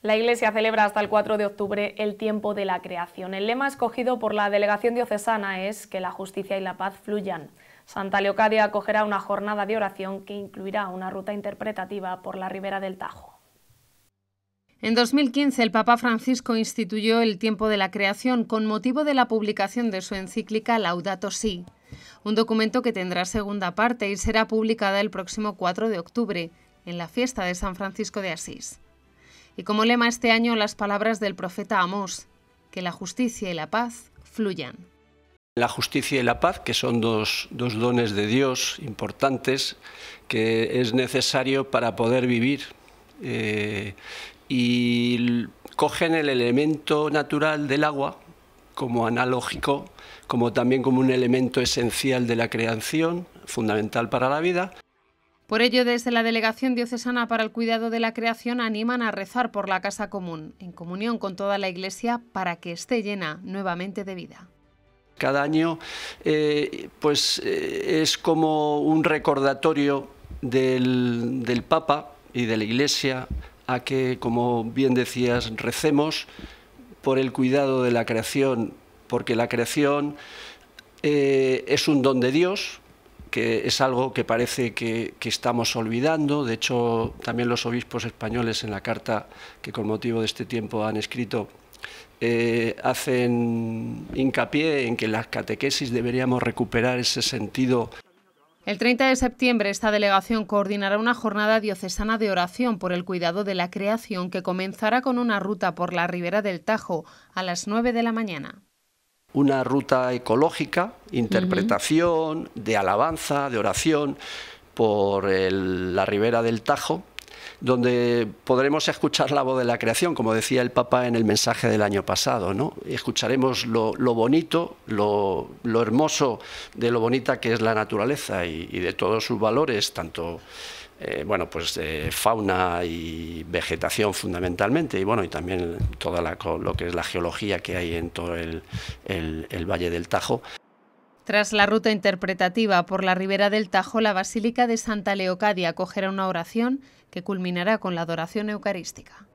La Iglesia celebra hasta el 4 de octubre el tiempo de la creación. El lema escogido por la delegación diocesana es que la justicia y la paz fluyan. Santa Leocadia acogerá una jornada de oración que incluirá una ruta interpretativa por la ribera del Tajo. En 2015 el Papa Francisco instituyó el tiempo de la creación con motivo de la publicación de su encíclica Laudato Si, un documento que tendrá segunda parte y será publicada el próximo 4 de octubre en la fiesta de San Francisco de Asís. Y como lema este año las palabras del profeta Amós, que la justicia y la paz fluyan. La justicia y la paz, que son dos, dones de Dios importantes, que es necesario para poder vivir. Eh, y cogen el elemento natural del agua como analógico, como también como un elemento esencial de la creación, fundamental para la vida. Por ello, desde la Delegación Diocesana para el Cuidado de la Creación animan a rezar por la Casa Común, en comunión con toda la Iglesia, para que esté llena nuevamente de vida. Cada año eh, pues, eh, es como un recordatorio del, Papa y de la Iglesia a que, como bien decías, recemos por el cuidado de la creación, porque la creación eh, es un don de Dios, que es algo que parece que, estamos olvidando. De hecho, también los obispos españoles en la carta que con motivo de este tiempo han escrito eh, hacen hincapié en que las catequesis deberíamos recuperar ese sentido. El 30 de septiembre esta delegación coordinará una jornada diocesana de oración por el cuidado de la creación que comenzará con una ruta por la ribera del Tajo a las 9 de la mañana una ruta ecológica, interpretación, de alabanza, de oración por la ribera del Tajo, donde podremos escuchar la voz de la creación, como decía el Papa en el mensaje del año pasado. ¿no? Escucharemos lo, bonito, lo, hermoso de lo bonita que es la naturaleza y de todos sus valores, tanto eh, bueno, pues eh, fauna y vegetación fundamentalmente, y bueno, y también toda la, lo que es la geología que hay en todo el, el Valle del Tajo. Tras la ruta interpretativa por la ribera del Tajo, la Basílica de Santa Leocadia acogerá una oración que culminará con la adoración eucarística.